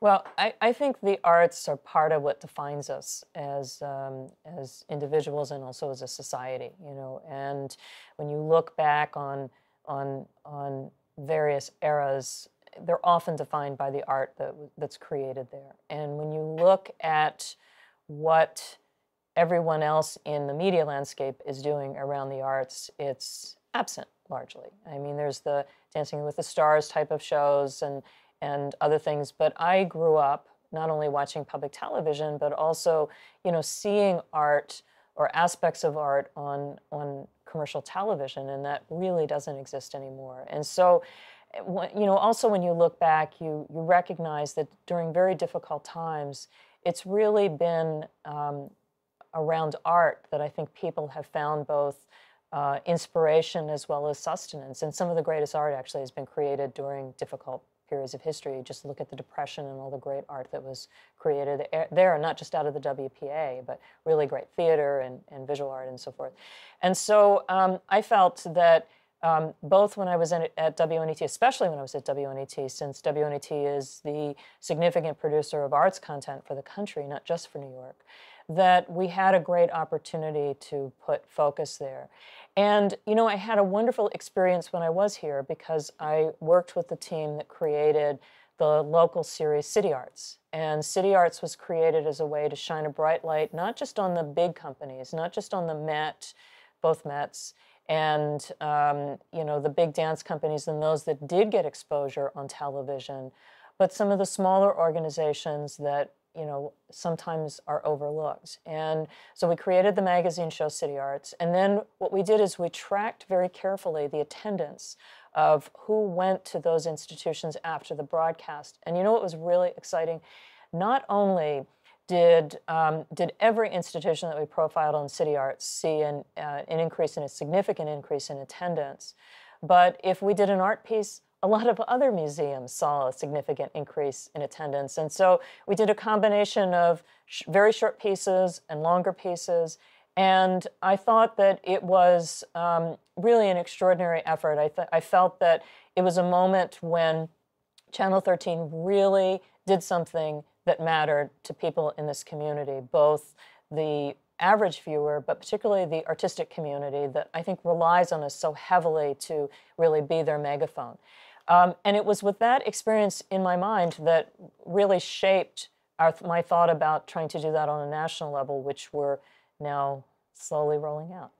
Well, I, I think the arts are part of what defines us as um, as individuals and also as a society. You know, and when you look back on on on various eras, they're often defined by the art that that's created there. And when you look at what everyone else in the media landscape is doing around the arts, it's absent largely. I mean, there's the Dancing with the Stars type of shows and and other things. But I grew up not only watching public television, but also, you know, seeing art or aspects of art on on commercial television, and that really doesn't exist anymore. And so, eh, you know, also when you look back, you you recognize that during very difficult times, it's really been um, around art that I think people have found both. Uh, inspiration as well as sustenance. And some of the greatest art actually has been created during difficult periods of history. Just look at the Depression and all the great art that was created there, not just out of the WPA, but really great theater and, and visual art and so forth. And so um, I felt that um, both when I was in, at WNET, especially when I was at WNET, since WNET is the significant producer of arts content for the country, not just for New York that we had a great opportunity to put focus there. And, you know, I had a wonderful experience when I was here because I worked with the team that created the local series City Arts. And City Arts was created as a way to shine a bright light, not just on the big companies, not just on the Met, both Mets, and um, you know the big dance companies and those that did get exposure on television, but some of the smaller organizations that you know, sometimes are overlooked. And so we created the magazine show City Arts. And then what we did is we tracked very carefully the attendance of who went to those institutions after the broadcast. And you know what was really exciting? Not only did um, did every institution that we profiled on City Arts see an, uh, an increase in a significant increase in attendance, but if we did an art piece, a lot of other museums saw a significant increase in attendance. And so we did a combination of sh very short pieces and longer pieces. And I thought that it was um, really an extraordinary effort. I, I felt that it was a moment when Channel 13 really did something that mattered to people in this community, both the average viewer, but particularly the artistic community that I think relies on us so heavily to really be their megaphone. Um, and it was with that experience in my mind that really shaped our, my thought about trying to do that on a national level, which we're now slowly rolling out.